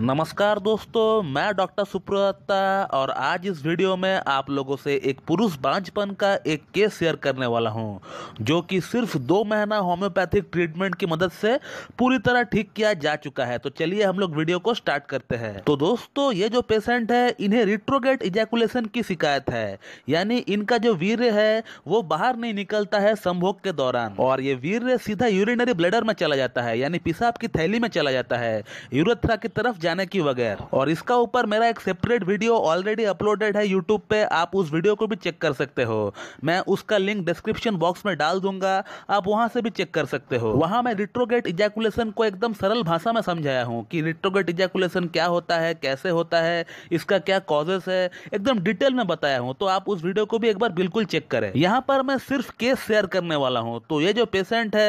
नमस्कार दोस्तों मैं डॉक्टर सुप्रदत्ता और आज इस वीडियो में आप लोगों से एक पुरुष बांझपन का एक केस शेयर करने वाला हूं जो कि सिर्फ दो महीना होम्योपैथिक ट्रीटमेंट की मदद से पूरी तरह ठीक किया जा चुका है तो चलिए हम लोग वीडियो को स्टार्ट करते हैं तो दोस्तों ये जो पेशेंट है इन्हें रिट्रोगेट इजैकुलेशन की शिकायत है यानी इनका जो वीर्य है वो बाहर नहीं निकलता है संभोग के दौरान और ये वीर्य सीधा यूरिनरी ब्लेडर में चला जाता है यानी पिसाब की थैली में चला जाता है यूरोथ्रा की तरफ जाने की वगैरह और इसका ऊपर मेरा एक सेपरेट वीडियो ऑलरेडी अपलोडेड है यूट्यूब पे आप उस वीडियो को भी चेक कर सकते हो मैं उसका लिंक डिस्क्रिप्शन बॉक्स में डाल दूंगा आप वहां से भी चेक कर सकते हो वहां मैं रिट्रोगेट इजैकुलेशन को एकदम सरल भाषा में समझाया हूँ कि रिट्रोगेट इजैकुलेशन क्या होता है कैसे होता है इसका क्या कॉजेस है एकदम डिटेल में बताया हूँ तो आप उस वीडियो को भी एक बार बिल्कुल चेक करें यहाँ पर मैं सिर्फ केस शेयर करने वाला हूँ तो ये जो पेशेंट है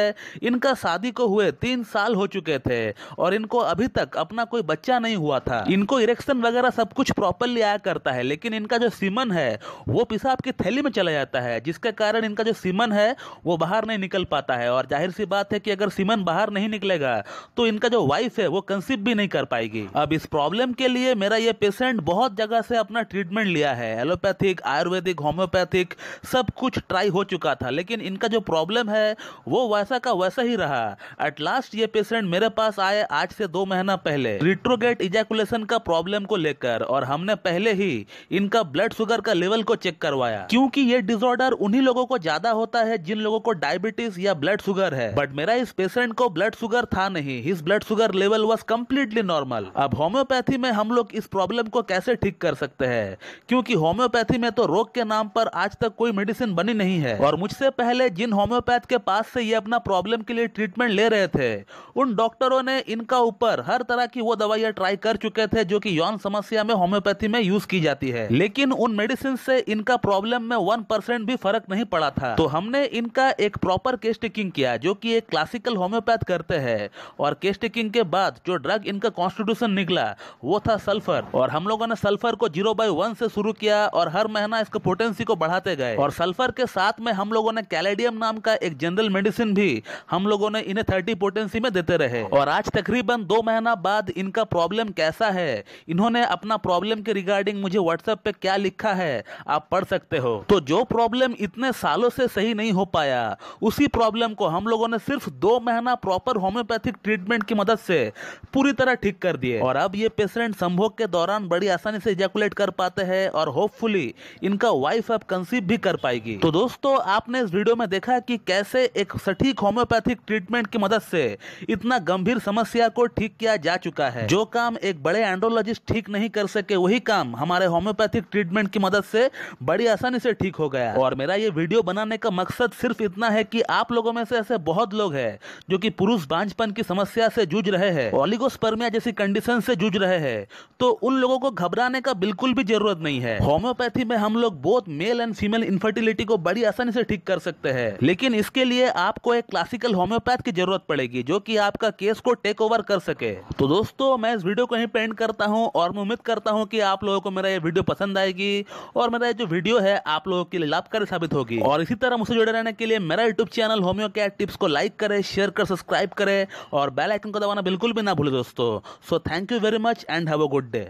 इनका शादी को हुए तीन साल हो चुके थे और इनको अभी तक अपना कोई बच्चा बच्चा नहीं हुआ था इनको इरेक्शन वगैरह सब कुछ प्रॉपरली आया करता है लेकिन इनका जो सीमन है वो पेशाब की थैली में चला जाता है जिसके कारण इनका जो सीमन है वो बाहर नहीं निकल पाता है और जाहिर सी बात है कि अगर सीमन बाहर नहीं निकलेगा तो इनका जो वाइफ है वो कंसीव भी नहीं कर पाएगी अब इस प्रॉब्लम के लिए मेरा ये पेशेंट बहुत जगह से अपना ट्रीटमेंट लिया है एलोपैथिक आयुर्वेदिक होम्योपैथिक सब कुछ ट्राई हो चुका था लेकिन इनका जो प्रॉब्लम है वो वैसा का वैसा ही रहा एट लास्ट ये पेशेंट मेरे पास आए आज से दो महीना पहले रिट्रो एस्ट्रोगेट इजैकुलेशन का प्रॉब्लम को लेकर और हमने पहले ही इनका ब्लड शुगर का लेवल को चेक करवाया क्योंकि ये डिसऑर्डर उन्हीं लोगों को ज्यादा होता है जिन लोगों को डायबिटीज या ब्लड शुगर है बट मेरा इस पेशेंट को ब्लड शुगर था नहीं his blood sugar level was completely normal अब होम्योपैथी में हम लोग इस प्रॉब्लम को कैसे ठीक कर सकते हैं क्योंकि होम्योपैथी में तो रोग के नाम पर आज तक कोई मेडिसिन बनी नहीं है और मुझसे पहले जिन होम्योपैथ के पास से ये अपना प्रॉब्लम के लिए ट्रीटमेंट ले रहे थे उन डॉक्टरों ने इनका ऊपर हर तरह की वो दवाई यह ट्राई कर चुके थे जो कि यौन समस्या में होम्योपैथी में यूज की जाती है लेकिन उन मेडिसिन से इनका प्रॉब्लम में वन परसेंट भी फर्क नहीं पड़ा था तो हमने इनका एक प्रॉपर केस टेकिंग किया जो कि एक क्लासिकल होम्योपैथ करते हैं और केस टेकिंग के बाद जो ड्रग इनका कॉन्स्टिट्यूशन निकला वो था सल्फर और हम लोगों ने सल्फर को जीरो बाई वन से शुरू किया और हर महीना इसके पोटेंसी को बढ़ाते गए और सल्फर के साथ में हम लोगों ने कैलेडियम नाम का एक जनरल मेडिसिन भी हम लोगों ने इन्हें थर्टी पोटेंसी में देते रहे और आज तकरीबन दो महीना बाद इनका प्रॉब्लम कैसा है इन्होंने अपना प्रॉब्लम के रिगार्डिंग मुझे व्हाट्सएप पे क्या लिखा है आप पढ़ सकते हो तो जो प्रॉब्लम इतने सालों से सही नहीं हो पाया उसी प्रॉब्लम को हम लोगों ने सिर्फ दो महीना प्रॉपर होम्योपैथिक ट्रीटमेंट की मदद से पूरी तरह ठीक कर दिए और अब ये पेशेंट संभोग के दौरान बड़ी आसानी से इजैकुलेट कर पाते हैं और होपफुली इनका वाइफ अब कंसीव भी कर पाएगी तो दोस्तों आपने इस वीडियो में देखा कि कैसे एक सटीक होम्योपैथिक ट्रीटमेंट की मदद से इतना गंभीर समस्या को ठीक किया जा चुका है जो काम एक बड़े एंड्रोलॉजिस्ट ठीक नहीं कर सके वही काम हमारे होम्योपैथिक ट्रीटमेंट की मदद से बड़ी आसानी से ठीक हो गया और मेरा ये वीडियो बनाने का मकसद सिर्फ इतना है कि आप लोगों में से ऐसे बहुत लोग हैं जो कि पुरुष बांझपन की समस्या से जूझ रहे हैं ऑलिगोस्पर्मिया जैसी कंडीशन से जूझ रहे हैं तो उन लोगों को घबराने का बिल्कुल भी जरूरत नहीं है होम्योपैथी में हम लोग both male and female infertility को बड़ी आसानी से ठीक कर सकते हैं लेकिन इसके लिए आपको एक क्लासिकल होम्योपैथ की जरूरत पड़ेगी जो कि आपका केस को टेक ओवर कर सके तो दोस्तों मैं इस वीडियो को ही पेंट करता हूँ और मैं उम्मीद करता हूँ कि आप लोगों को मेरा ये वीडियो पसंद आएगी और मेरा ये जो वीडियो है आप लोगों के लिए लाभकारी साबित होगी और इसी तरह मुझसे जुड़े रहने के लिए मेरा YouTube channel homeo cat tips को लाइक करे शेयर कर सब्सक्राइब करे और बेलाइकन को दबाना बिल्कुल भी ना भूले दोस्तों so thank you very much and have a good day